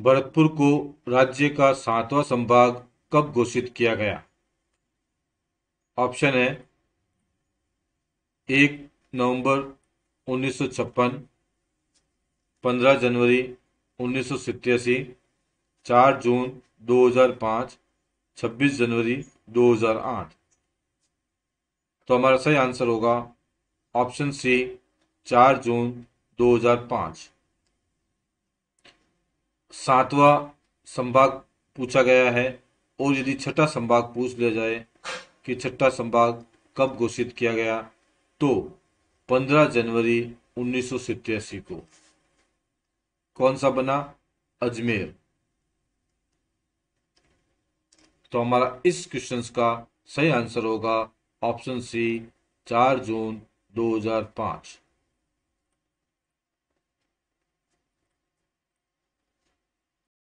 भरतपुर को राज्य का सातवां संभाग कब घोषित किया गया ऑप्शन है एक नवंबर उन्नीस सौ छप्पन पंद्रह जनवरी उन्नीस सौ सत्यासी चार जून दो हजार पाँच छब्बीस जनवरी दो हजार आठ तो हमारा सही आंसर होगा ऑप्शन सी चार जून दो हजार पाँच सातवां संभाग पूछा गया है और यदि छठा संभाग पूछ लिया जाए कि छठा संभाग कब घोषित किया गया तो 15 जनवरी उन्नीस को कौन सा बना अजमेर तो हमारा इस क्वेश्चन का सही आंसर होगा ऑप्शन सी चार जून 2005